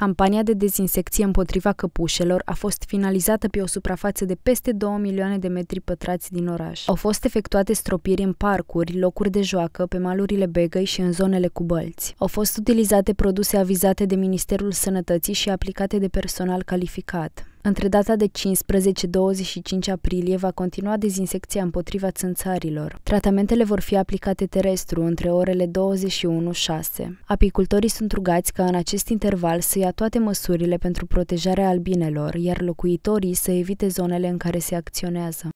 Campania de dezinsecție împotriva căpușelor a fost finalizată pe o suprafață de peste 2 milioane de metri pătrați din oraș. Au fost efectuate stropiri în parcuri, locuri de joacă, pe malurile Begăi și în zonele cu bălți. Au fost utilizate produse avizate de Ministerul Sănătății și aplicate de personal calificat. Între data de 15-25 aprilie va continua dezinsecția împotriva țânțarilor. Tratamentele vor fi aplicate terestru între orele 21-6. Apicultorii sunt rugați ca în acest interval să ia toate măsurile pentru protejarea albinelor, iar locuitorii să evite zonele în care se acționează.